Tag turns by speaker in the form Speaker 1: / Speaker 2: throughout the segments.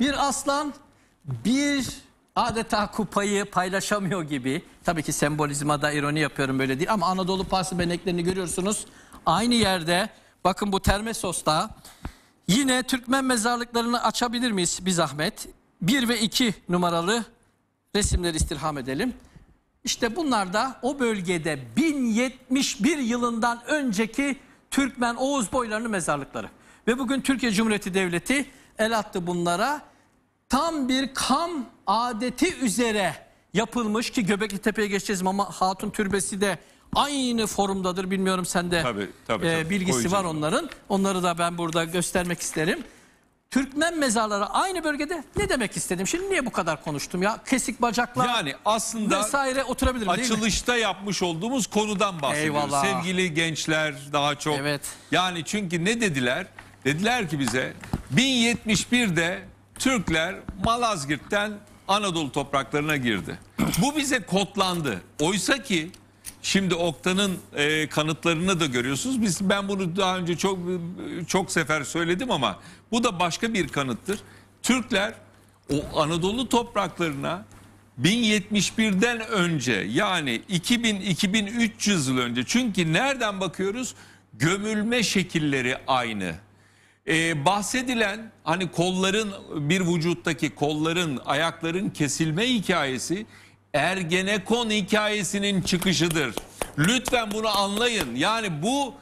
Speaker 1: Bir aslan bir adeta kupayı paylaşamıyor gibi. Tabii ki sembolizmada ironi yapıyorum böyle değil ama Anadolu Parsı beneklerini görüyorsunuz. Aynı yerde bakın bu termesosta yine Türkmen mezarlıklarını açabilir miyiz bir zahmet? 1 ve 2 numaralı resimleri istirham edelim. İşte bunlar da o bölgede 1071 yılından önceki Türkmen Oğuz boylarının mezarlıkları. Ve bugün Türkiye Cumhuriyeti Devleti el attı bunlara. Tam bir kam adeti üzere yapılmış ki Göbekli Tepe'ye geçeceğiz ama Hatun Türbesi de aynı forumdadır. Bilmiyorum sende tabii, tabii, e, bilgisi Koyacağım. var onların. Onları da ben burada göstermek isterim. Türkmen mezarları aynı bölgede ne demek istedim? Şimdi niye bu kadar konuştum ya? Kesik bacaklar yani aslında vesaire oturabilirim Açılışta
Speaker 2: değil mi? yapmış olduğumuz konudan bahsediyoruz. Eyvallah. Sevgili gençler daha çok. Evet. Yani çünkü ne dediler? Dediler ki bize 1071'de Türkler Malazgirt'ten Anadolu topraklarına girdi. Bu bize kodlandı. Oysa ki Şimdi Okta'nın e, kanıtlarını da görüyorsunuz. Biz ben bunu daha önce çok çok sefer söyledim ama bu da başka bir kanıttır. Türkler o Anadolu topraklarına 1071'den önce yani 2000-2300 yıl önce çünkü nereden bakıyoruz gömülme şekilleri aynı. Ee, bahsedilen hani kolların bir vücuttaki kolların ayakların kesilme hikayesi Ergenekon hikayesinin çıkışıdır. Lütfen bunu anlayın. Yani bu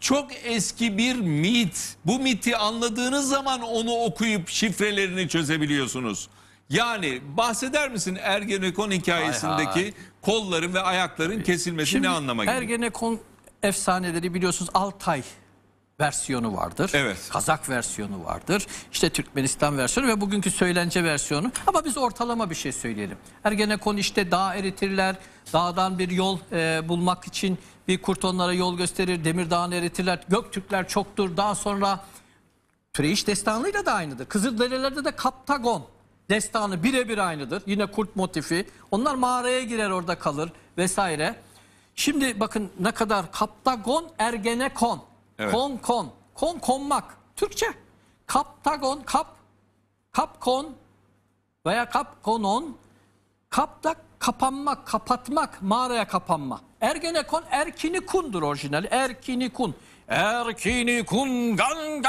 Speaker 2: çok eski bir mit. Bu miti anladığınız zaman onu okuyup şifrelerini çözebiliyorsunuz. Yani bahseder misin Ergenekon hikayesindeki hay hay. kolların ve ayakların kesilmesi Şimdi, ne anlama geliyor?
Speaker 1: Ergenekon efsaneleri biliyorsunuz Altay versiyonu vardır. Evet. Kazak versiyonu vardır. İşte Türkmenistan versiyonu ve bugünkü söylence versiyonu. Ama biz ortalama bir şey söyleyelim. Ergenekon işte dağ eritirler. Dağdan bir yol e, bulmak için bir kurt onlara yol gösterir. Demir dağını eritirler. Göktürkler çoktur. Daha sonra Preyiş destanıyla da aynıdır. Kızılderilerde de Kaptagon destanı birebir aynıdır. Yine kurt motifi. Onlar mağaraya girer orada kalır vesaire. Şimdi bakın ne kadar Kaptagon, Ergenekon Evet. Kon kon. Kon konmak. Türkçe. Kaptagon, kap, kap kon veya kap konon. Kap kapanmak, kapatmak, mağaraya kapanma. Ergenekon erkini kundur orijinali. Erkini kun. Erkini kun gan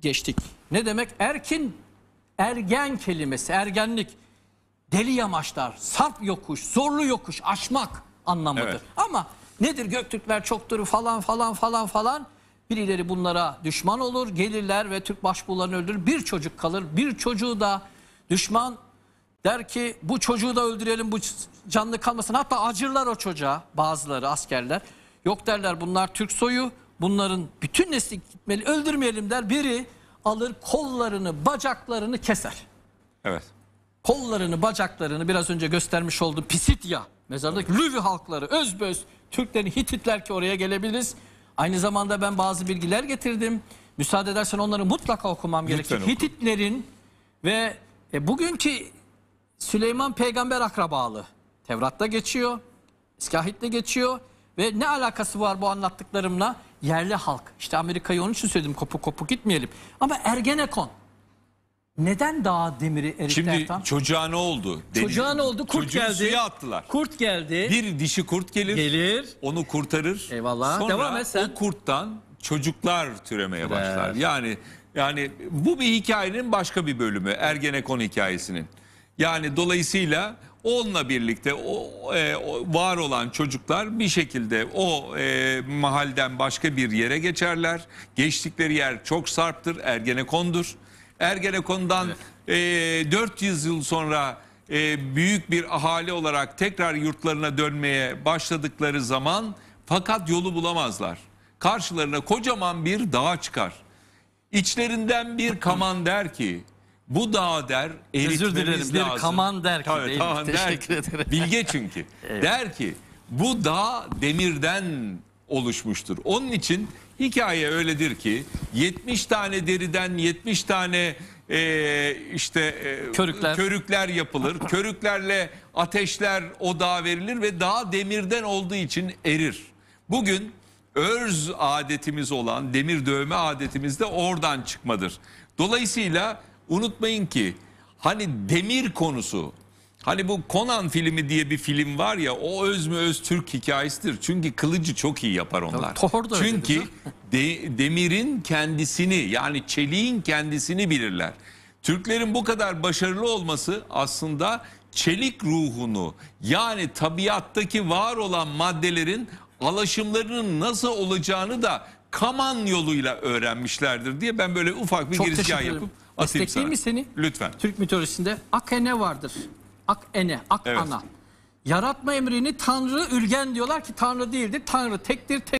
Speaker 1: Geçtik. Ne demek? Erkin, ergen kelimesi, ergenlik. Deli yamaçlar, sarp yokuş, zorlu yokuş, aşmak anlamıdır. Evet. Ama Nedir Göktürkler çoktur falan falan falan falan. Birileri bunlara düşman olur, gelirler ve Türk başbuğlarını öldürür. Bir çocuk kalır, bir çocuğu da düşman der ki bu çocuğu da öldürelim, bu canlı kalmasın. Hatta acırlar o çocuğa bazıları askerler. Yok derler bunlar Türk soyu, bunların bütün nesli gitmeli, öldürmeyelim der. Biri alır kollarını, bacaklarını keser. Evet. Kollarını, bacaklarını biraz önce göstermiş oldum Pisitya mezarındaki Lüvi halkları özböz Türklerin Hititler ki oraya gelebiliriz. Aynı zamanda ben bazı bilgiler getirdim. Müsaade edersen onları mutlaka okumam gerekiyor. Hititlerin ve e, bugünkü Süleyman peygamber akrabalı. Tevrat'ta geçiyor, İskahit'te geçiyor ve ne alakası var bu anlattıklarımla? Yerli halk. İşte Amerika'yı onun için söyledim kopuk kopuk gitmeyelim. Ama Ergenekon. Neden daha demiri Erik Şimdi Ertan?
Speaker 2: çocuğa ne oldu? Deniz- Çocuğa ne oldu? Kurt Çocuğu geldi. suya attılar. Kurt geldi. Bir dişi kurt gelir, Gelir. onu kurtarır. Eyvallah. Sonra Devam et sen. o kurttan çocuklar türemeye başlar. Yani yani bu bir hikayenin başka bir bölümü Ergenekon hikayesinin. Yani dolayısıyla onunla birlikte o, e, o var olan çocuklar bir şekilde o e, mahalden başka bir yere geçerler. Geçtikleri yer çok sarptır, Ergenekon'dur. Ergenekon'dan evet. e, 400 yıl sonra e, büyük bir ahali olarak tekrar yurtlarına dönmeye başladıkları zaman fakat yolu bulamazlar. Karşılarına kocaman bir dağ çıkar. İçlerinden bir kaman der ki bu dağ der eritmemiz Özür dilerim lazım. bir kaman der ki Tabii, tamam, der, Bilge çünkü. evet. Der ki bu dağ demirden oluşmuştur. Onun için Hikaye öyledir ki 70 tane deriden 70 tane e, işte e, körükler. körükler yapılır. Körüklerle ateşler odağa verilir ve daha demirden olduğu için erir. Bugün örz adetimiz olan demir dövme adetimiz de oradan çıkmadır. Dolayısıyla unutmayın ki hani demir konusu Hani bu Conan filmi diye bir film var ya o öz mü öz Türk hikayesidir. Çünkü kılıcı çok iyi yapar onlar. Tabii, Thor da Çünkü öyledir de, demirin kendisini yani çeliğin kendisini bilirler. Türklerin bu kadar başarılı olması aslında çelik ruhunu yani tabiattaki var olan maddelerin alaşımlarının nasıl olacağını da kaman yoluyla öğrenmişlerdir diye ben böyle ufak bir Çok girizgah yapıp atayım sana. mi seni? Lütfen.
Speaker 1: Türk mitolojisinde Akene vardır. Akene, Akana. Evet.
Speaker 2: Yaratma emrini Tanrı ürgen diyorlar ki Tanrı değildir. Tanrı tektir, tek